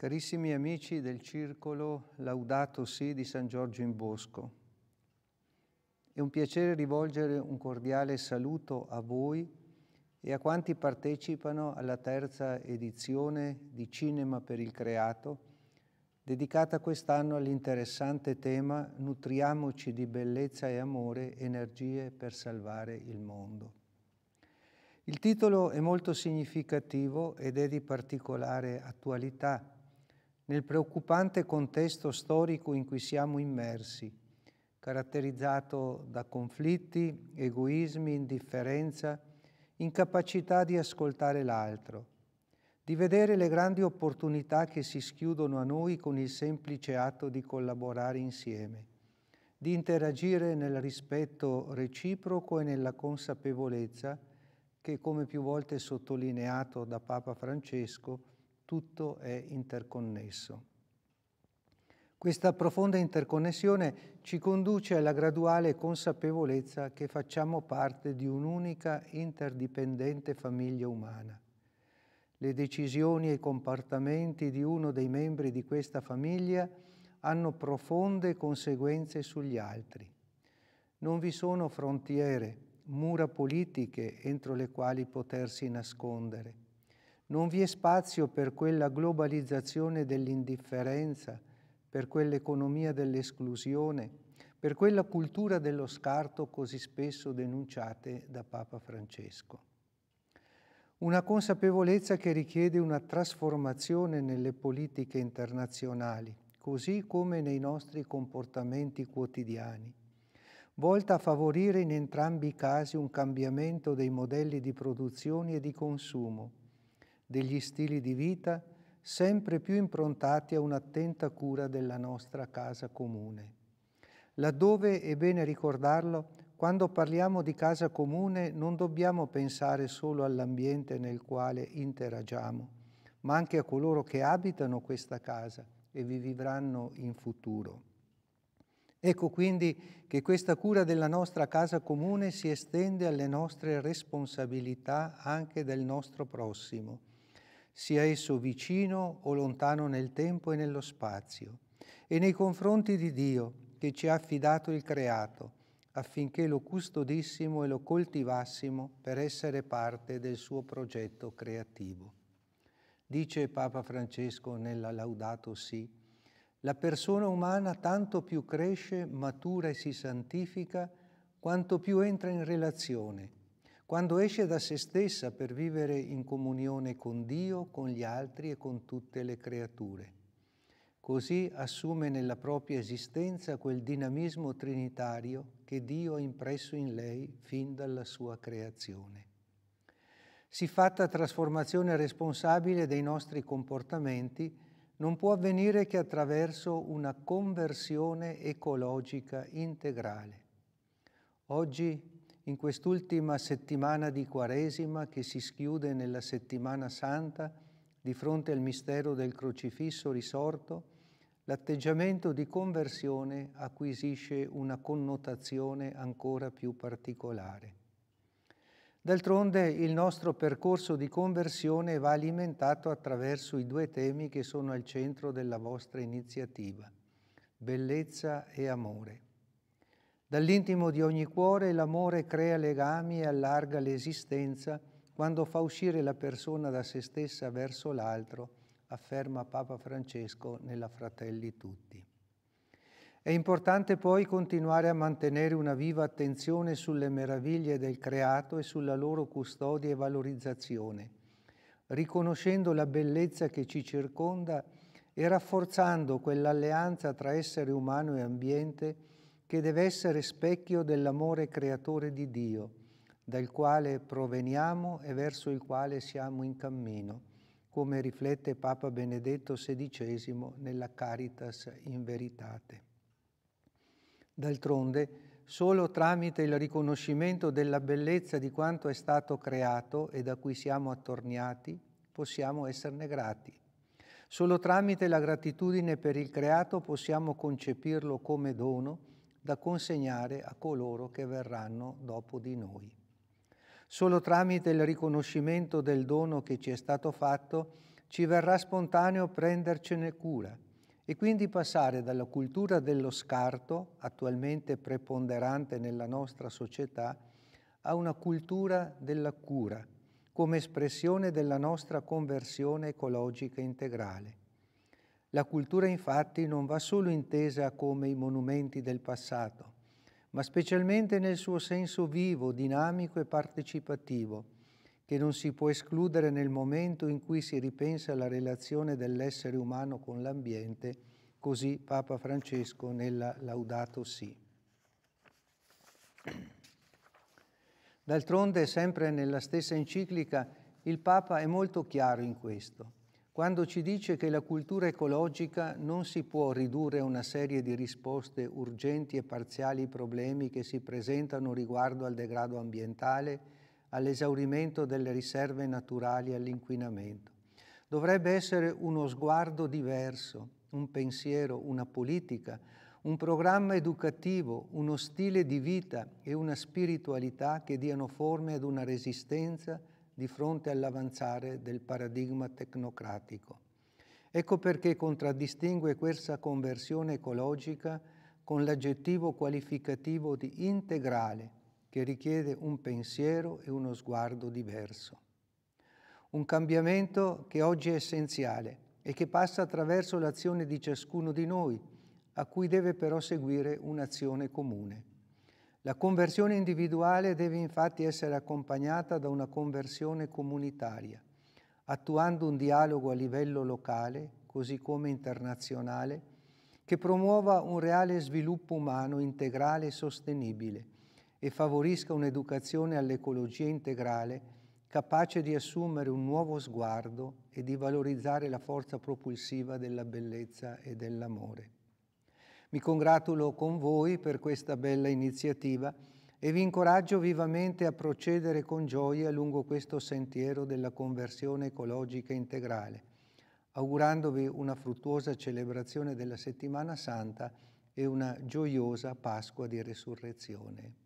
Carissimi amici del circolo Laudato Si di San Giorgio in Bosco, è un piacere rivolgere un cordiale saluto a voi e a quanti partecipano alla terza edizione di Cinema per il Creato, dedicata quest'anno all'interessante tema Nutriamoci di bellezza e amore, energie per salvare il mondo. Il titolo è molto significativo ed è di particolare attualità nel preoccupante contesto storico in cui siamo immersi, caratterizzato da conflitti, egoismi, indifferenza, incapacità di ascoltare l'altro, di vedere le grandi opportunità che si schiudono a noi con il semplice atto di collaborare insieme, di interagire nel rispetto reciproco e nella consapevolezza che, come più volte sottolineato da Papa Francesco, tutto è interconnesso. Questa profonda interconnessione ci conduce alla graduale consapevolezza che facciamo parte di un'unica interdipendente famiglia umana. Le decisioni e i comportamenti di uno dei membri di questa famiglia hanno profonde conseguenze sugli altri. Non vi sono frontiere, mura politiche entro le quali potersi nascondere. Non vi è spazio per quella globalizzazione dell'indifferenza, per quell'economia dell'esclusione, per quella cultura dello scarto così spesso denunciate da Papa Francesco. Una consapevolezza che richiede una trasformazione nelle politiche internazionali, così come nei nostri comportamenti quotidiani, volta a favorire in entrambi i casi un cambiamento dei modelli di produzione e di consumo, degli stili di vita sempre più improntati a un'attenta cura della nostra casa comune. Laddove, è bene ricordarlo, quando parliamo di casa comune non dobbiamo pensare solo all'ambiente nel quale interagiamo, ma anche a coloro che abitano questa casa e vi vivranno in futuro. Ecco quindi che questa cura della nostra casa comune si estende alle nostre responsabilità anche del nostro prossimo sia esso vicino o lontano nel tempo e nello spazio, e nei confronti di Dio che ci ha affidato il creato, affinché lo custodissimo e lo coltivassimo per essere parte del suo progetto creativo. Dice Papa Francesco nella Laudato Si, la persona umana tanto più cresce, matura e si santifica, quanto più entra in relazione quando esce da se stessa per vivere in comunione con Dio, con gli altri e con tutte le creature. Così assume nella propria esistenza quel dinamismo trinitario che Dio ha impresso in lei fin dalla sua creazione. Si fatta trasformazione responsabile dei nostri comportamenti non può avvenire che attraverso una conversione ecologica integrale. Oggi in quest'ultima settimana di Quaresima che si schiude nella settimana santa di fronte al mistero del crocifisso risorto, l'atteggiamento di conversione acquisisce una connotazione ancora più particolare. D'altronde il nostro percorso di conversione va alimentato attraverso i due temi che sono al centro della vostra iniziativa, bellezza e amore. Dall'intimo di ogni cuore l'amore crea legami e allarga l'esistenza quando fa uscire la persona da se stessa verso l'altro, afferma Papa Francesco nella Fratelli Tutti. È importante poi continuare a mantenere una viva attenzione sulle meraviglie del creato e sulla loro custodia e valorizzazione, riconoscendo la bellezza che ci circonda e rafforzando quell'alleanza tra essere umano e ambiente che che deve essere specchio dell'amore creatore di Dio, dal quale proveniamo e verso il quale siamo in cammino, come riflette Papa Benedetto XVI nella Caritas in Veritate. D'altronde, solo tramite il riconoscimento della bellezza di quanto è stato creato e da cui siamo attorniati, possiamo esserne grati. Solo tramite la gratitudine per il creato possiamo concepirlo come dono da consegnare a coloro che verranno dopo di noi. Solo tramite il riconoscimento del dono che ci è stato fatto ci verrà spontaneo prendercene cura e quindi passare dalla cultura dello scarto, attualmente preponderante nella nostra società, a una cultura della cura, come espressione della nostra conversione ecologica integrale. La cultura infatti non va solo intesa come i monumenti del passato, ma specialmente nel suo senso vivo, dinamico e partecipativo, che non si può escludere nel momento in cui si ripensa alla relazione dell'essere umano con l'ambiente, così Papa Francesco nella Laudato Si. D'altronde, sempre nella stessa enciclica, il Papa è molto chiaro in questo quando ci dice che la cultura ecologica non si può ridurre a una serie di risposte urgenti e parziali ai problemi che si presentano riguardo al degrado ambientale, all'esaurimento delle riserve naturali e all'inquinamento. Dovrebbe essere uno sguardo diverso, un pensiero, una politica, un programma educativo, uno stile di vita e una spiritualità che diano forme ad una resistenza di fronte all'avanzare del paradigma tecnocratico. Ecco perché contraddistingue questa conversione ecologica con l'aggettivo qualificativo di integrale, che richiede un pensiero e uno sguardo diverso. Un cambiamento che oggi è essenziale e che passa attraverso l'azione di ciascuno di noi, a cui deve però seguire un'azione comune. La conversione individuale deve infatti essere accompagnata da una conversione comunitaria, attuando un dialogo a livello locale, così come internazionale, che promuova un reale sviluppo umano integrale e sostenibile e favorisca un'educazione all'ecologia integrale capace di assumere un nuovo sguardo e di valorizzare la forza propulsiva della bellezza e dell'amore. Mi congratulo con voi per questa bella iniziativa e vi incoraggio vivamente a procedere con gioia lungo questo sentiero della conversione ecologica integrale, augurandovi una fruttuosa celebrazione della settimana santa e una gioiosa Pasqua di Resurrezione.